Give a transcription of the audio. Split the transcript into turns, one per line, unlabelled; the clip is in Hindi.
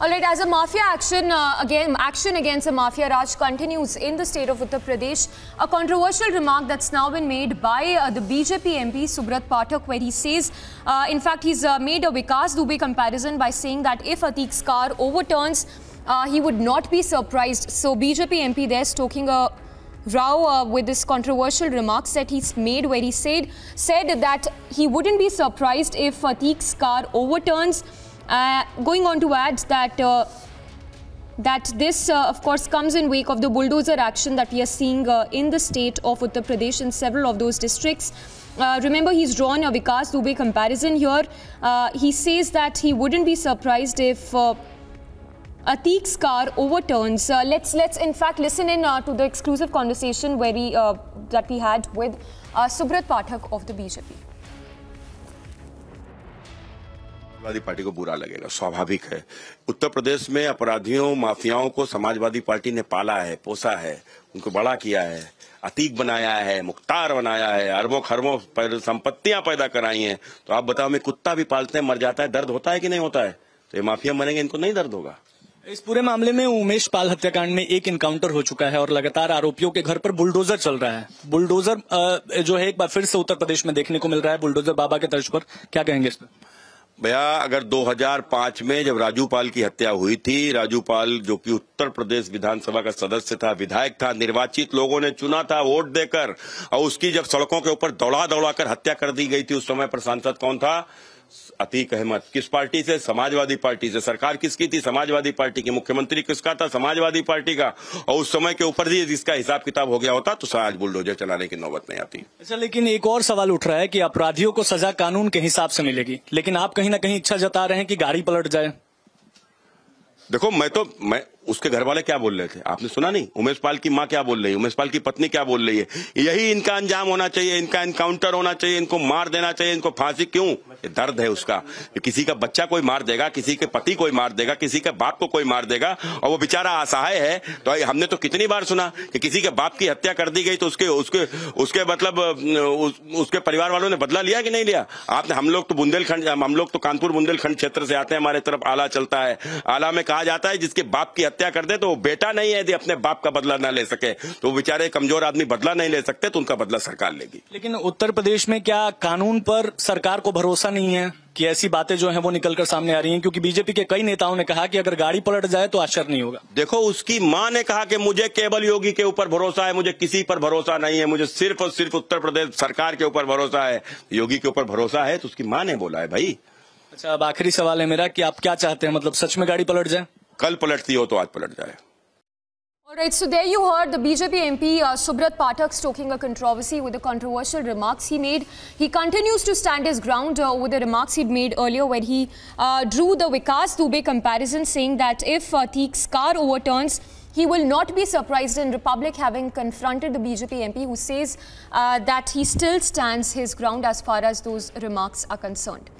All right, as a mafia action uh, again, action against the mafia Raj continues in the state of Uttar Pradesh, a controversial remark that's now been made by uh, the BJP MP Subrat Pathak, where he says, uh, in fact, he's uh, made a Vikas Dubey comparison by saying that if Atiq's car overturns, uh, he would not be surprised. So BJP MP there stoking a Rao, uh, with this controversial remarks that he's made, where he said said that he wouldn't be surprised if Fatik's car overturns. Uh, going on to add that uh, that this, uh, of course, comes in wake of the bulldozer action that we are seeing uh, in the state of Uttar Pradesh in several of those districts. Uh, remember, he's drawn a Vikas Dubey comparison here. he says that he wouldn't be surprised if Atiq's car overturns. let's let's in fact listen in to the exclusive conversation where we, that we had with Subrat Pathak of the BJP.
Samajwadi Party को बुरा लगेगा स्वाभाविक है उत्तर प्रदेश में अपराधियों माफियाओं को समाजवादी पार्टी ने पाला है पोसा है उनको बड़ा किया है अतीक बनाया है मुख्तार बनाया है अरबों खरबों पर संपत्तियां पैदा कराई हैं तो आप बताओ मैं कुत्ता भी पालते हैं मर जाता है दर्द होता है कि नहीं होता है तो ये माफिया मरेंगे इनको नहीं दर्द होगा
इस पूरे मामले में उमेश पाल हत्याकांड में एक इनकाउंटर हो चुका है और लगातार आरोपियों के घर पर बुलडोजर चल रहा है बुलडोजर जो है एक बार फिर से उत्तर प्रदेश में देखने को मिल रहा है बुलडोजर बाबा के तर्ज पर क्या कहेंगे इस पर
भैया अगर 2005 में जब राजू पाल की हत्या हुई थी राजू पाल जो कि उत्तर प्रदेश विधानसभा का सदस्य था विधायक था निर्वाचित लोगों ने चुना था वोट देकर और उसकी जब सड़कों के ऊपर दौड़ा दौड़ा कर हत्या कर दी गई थी उस समय पर सांसद कौन था अतीक अहमद किस पार्टी से समाजवादी पार्टी से सरकार किसकी थी समाजवादी पार्टी की मुख्यमंत्री किसका था समाजवादी पार्टी का और उस समय के ऊपर ही जिसका हिसाब किताब हो गया होता तो आज बुलडोजर चलाने की नौबत नहीं आती
अच्छा लेकिन एक और सवाल उठ रहा है कि अपराधियों को सजा कानून के हिसाब से मिलेगी लेकिन आप कहीं ना कहीं इच्छा जता रहे हैं कि गाड़ी पलट जाए
देखो मैं तो मैं उसके घर वाले क्या बोल रहे थे आपने सुना नहीं उमेश पाल की माँ क्या बोल रही है उमेश पाल की पत्नी क्या बोल रही है यही इनका अंजाम होना चाहिए इनका एनकाउंटर होना चाहिए इनको मार देना चाहिए इनको फांसी क्यों दर्द है उसका किसी का बच्चा कोई मार देगा किसी के पति कोई मार देगा किसी के बाप को कोई मार देगा और वो बेचारा असहाय है तो हमने तो कितनी बार सुना कि किसी के बाप की हत्या कर दी गई तो उसके उसके उसके मतलब उस, उसके परिवार वालों ने बदला लिया कि नहीं लिया आपने हम लोग तो बुंदेलखंड हम लोग तो कानपुर बुंदेलखंड क्षेत्र से आते हैं हमारे तरफ आला चलता है आला में कहा जाता है जिसके बाप की हत्या कर दे तो वो बेटा नहीं है यदि अपने बाप का बदला ना ले सके तो बेचारे कमजोर आदमी बदला नहीं ले सकते तो उनका बदला सरकार लेगी
लेकिन उत्तर प्रदेश में क्या कानून पर सरकार को भरोसा नहीं है कि ऐसी बातें जो है वो निकलकर सामने आ रही हैं क्योंकि बीजेपी के कई नेताओं ने कहा कि अगर गाड़ी पलट जाए तो आश्चर्य नहीं होगा
देखो उसकी मां ने कहा कि मुझे केवल योगी के ऊपर भरोसा है मुझे किसी पर भरोसा नहीं है मुझे सिर्फ और सिर्फ उत्तर प्रदेश सरकार के ऊपर भरोसा है योगी के ऊपर भरोसा है तो उसकी माँ ने बोला है भाई
अच्छा अब आखिरी सवाल है मेरा की आप क्या चाहते हैं मतलब सच में गाड़ी पलट जाए
कल पलटती हो तो आज पलट जाए
All right, so there you heard the BJP MP uh, Subrat Pathak stoking a controversy with the controversial remarks he made. He continues to stand his ground uh, with the remarks he'd made earlier when he uh, drew the Vikas Dubey comparison saying that if uh, Theek's car overturns, he will not be surprised in Republic having confronted the BJP MP who says uh, that he still stands his ground as far as those remarks are concerned.